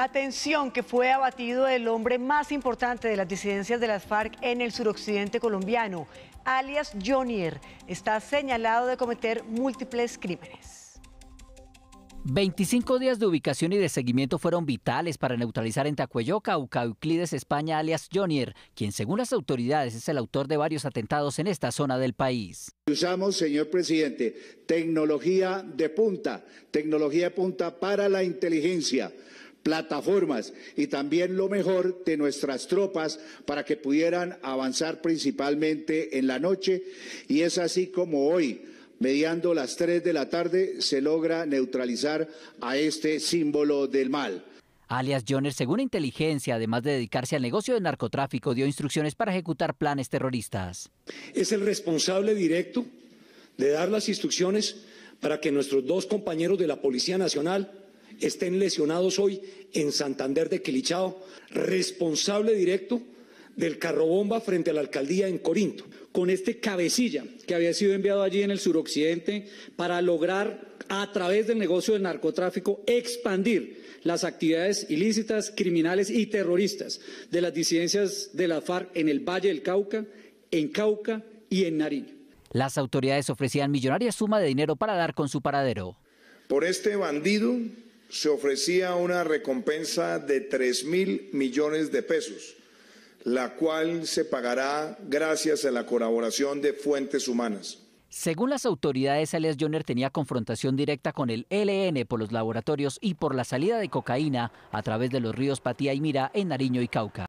Atención, que fue abatido el hombre más importante de las disidencias de las FARC en el suroccidente colombiano, alias Jonier. Está señalado de cometer múltiples crímenes. 25 días de ubicación y de seguimiento fueron vitales para neutralizar en Tacuelloca a Euclides España alias Jonier, quien según las autoridades es el autor de varios atentados en esta zona del país. Usamos, señor presidente, tecnología de punta, tecnología de punta para la inteligencia plataformas y también lo mejor de nuestras tropas para que pudieran avanzar principalmente en la noche y es así como hoy mediando las 3 de la tarde, se logra neutralizar a este símbolo del mal. Alias Joner, según inteligencia, además de dedicarse al negocio del narcotráfico, dio instrucciones para ejecutar planes terroristas. Es el responsable directo de dar las instrucciones para que nuestros dos compañeros de la Policía Nacional estén lesionados hoy en Santander de Quilichao, responsable directo del carrobomba frente a la alcaldía en Corinto, con este cabecilla que había sido enviado allí en el suroccidente para lograr a través del negocio del narcotráfico expandir las actividades ilícitas, criminales y terroristas de las disidencias de la FARC en el Valle del Cauca, en Cauca y en Nariño. Las autoridades ofrecían millonaria suma de dinero para dar con su paradero. Por este bandido se ofrecía una recompensa de 3 mil millones de pesos, la cual se pagará gracias a la colaboración de fuentes humanas. Según las autoridades, alias Joner tenía confrontación directa con el e LN por los laboratorios y por la salida de cocaína a través de los ríos Patía y Mira en Nariño y Cauca.